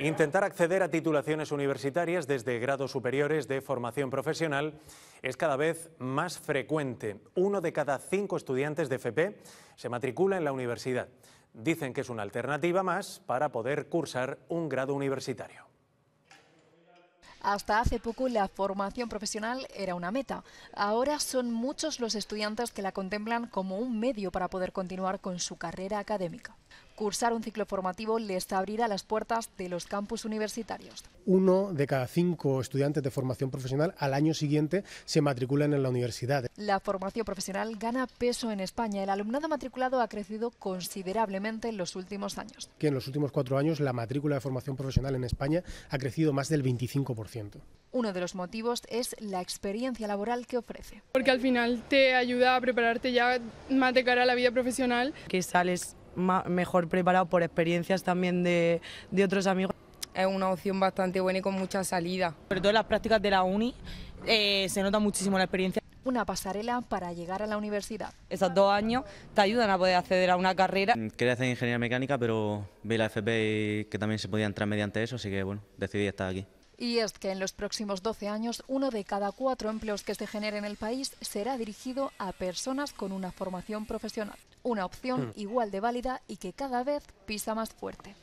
Intentar acceder a titulaciones universitarias desde grados superiores de formación profesional es cada vez más frecuente. Uno de cada cinco estudiantes de FP se matricula en la universidad. Dicen que es una alternativa más para poder cursar un grado universitario. Hasta hace poco la formación profesional era una meta. Ahora son muchos los estudiantes que la contemplan como un medio para poder continuar con su carrera académica. Cursar un ciclo formativo les abrirá las puertas de los campus universitarios. Uno de cada cinco estudiantes de formación profesional al año siguiente se matriculan en la universidad. La formación profesional gana peso en España. El alumnado matriculado ha crecido considerablemente en los últimos años. Que en los últimos cuatro años la matrícula de formación profesional en España ha crecido más del 25%. Uno de los motivos es la experiencia laboral que ofrece. Porque al final te ayuda a prepararte ya más de cara a la vida profesional. Que sales mejor preparado por experiencias también de, de otros amigos es una opción bastante buena y con muchas salidas. Sobre todo las prácticas de la uni eh, se nota muchísimo la experiencia. Una pasarela para llegar a la universidad. Esos dos años te ayudan a poder acceder a una carrera. Mm, quería hacer ingeniería mecánica, pero vi la FP que también se podía entrar mediante eso, así que bueno, decidí estar aquí. Y es que en los próximos 12 años, uno de cada cuatro empleos que se genere en el país será dirigido a personas con una formación profesional. Una opción mm. igual de válida y que cada vez pisa más fuerte.